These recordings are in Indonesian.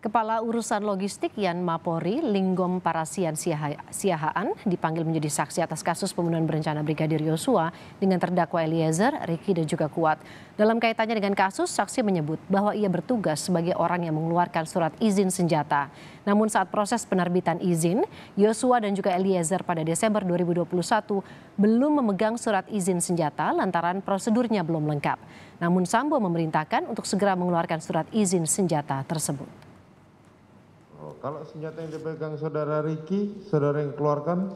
Kepala Urusan Logistik Yan Mapori, Linggom Parasian Siahaan, dipanggil menjadi saksi atas kasus pembunuhan berencana Brigadir Yosua dengan terdakwa Eliezer, Riki, dan juga Kuat. Dalam kaitannya dengan kasus, saksi menyebut bahwa ia bertugas sebagai orang yang mengeluarkan surat izin senjata. Namun saat proses penerbitan izin, Yosua dan juga Eliezer pada Desember 2021 belum memegang surat izin senjata lantaran prosedurnya belum lengkap. Namun Sambo memerintahkan untuk segera mengeluarkan surat izin senjata tersebut kalau senjata yang dipegang saudara Riki, saudara yang keluarkan?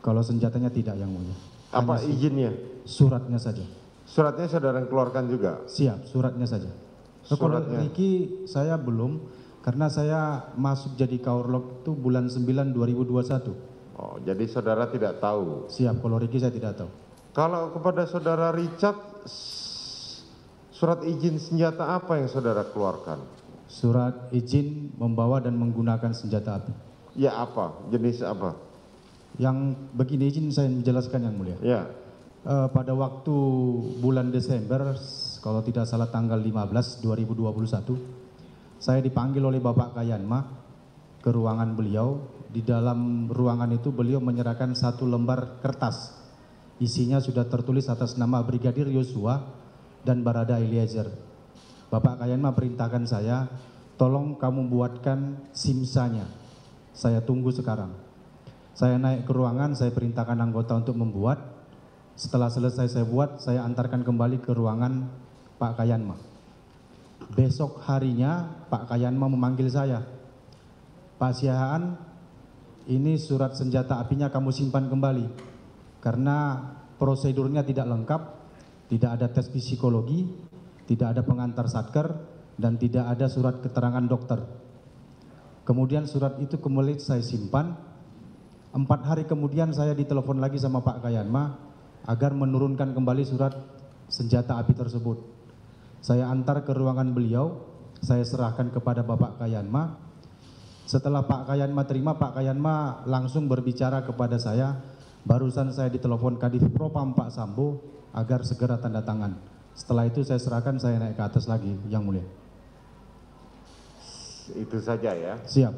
Kalau senjatanya tidak yang mulia. Apa Hanya izinnya? Suratnya saja. Suratnya saudara yang keluarkan juga? Siap, suratnya saja. suratnya. Kalau Riki saya belum, karena saya masuk jadi Kaurlok itu bulan 9 2021. Oh, jadi saudara tidak tahu? Siap, kalau Riki saya tidak tahu. Kalau kepada saudara Richard, surat izin senjata apa yang saudara keluarkan? surat izin membawa dan menggunakan senjata api. Ya apa? Jenis apa? Yang begini izin saya menjelaskan yang mulia. Ya. E, pada waktu bulan Desember, kalau tidak salah tanggal 15 2021, saya dipanggil oleh Bapak Kayanma ke ruangan beliau. Di dalam ruangan itu beliau menyerahkan satu lembar kertas. Isinya sudah tertulis atas nama Brigadir Yosua dan Barada Eliezer Bapak Kayanma perintahkan saya, tolong kamu buatkan simsanya. Saya tunggu sekarang. Saya naik ke ruangan, saya perintahkan anggota untuk membuat. Setelah selesai saya buat, saya antarkan kembali ke ruangan Pak Kayanma. Besok harinya Pak Kayanma memanggil saya. Pak Siahaan, ini surat senjata apinya kamu simpan kembali. Karena prosedurnya tidak lengkap, tidak ada tes psikologi, tidak ada pengantar satker dan tidak ada surat keterangan dokter. Kemudian surat itu kembali saya simpan. Empat hari kemudian saya ditelepon lagi sama Pak Kayanma agar menurunkan kembali surat senjata api tersebut. Saya antar ke ruangan beliau, saya serahkan kepada Bapak Kayanma. Setelah Pak Kayanma terima, Pak Kayanma langsung berbicara kepada saya, barusan saya ditelepon Kadif Propam Pak Sambo agar segera tanda tangan. Setelah itu saya serahkan, saya naik ke atas lagi, Yang Mulia. Itu saja ya. Siap.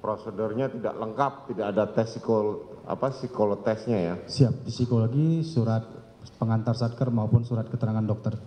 Prosedurnya tidak lengkap, tidak ada tes psikol apa psikolotesnya ya. Siap, psikologi, surat pengantar satker maupun surat keterangan dokter.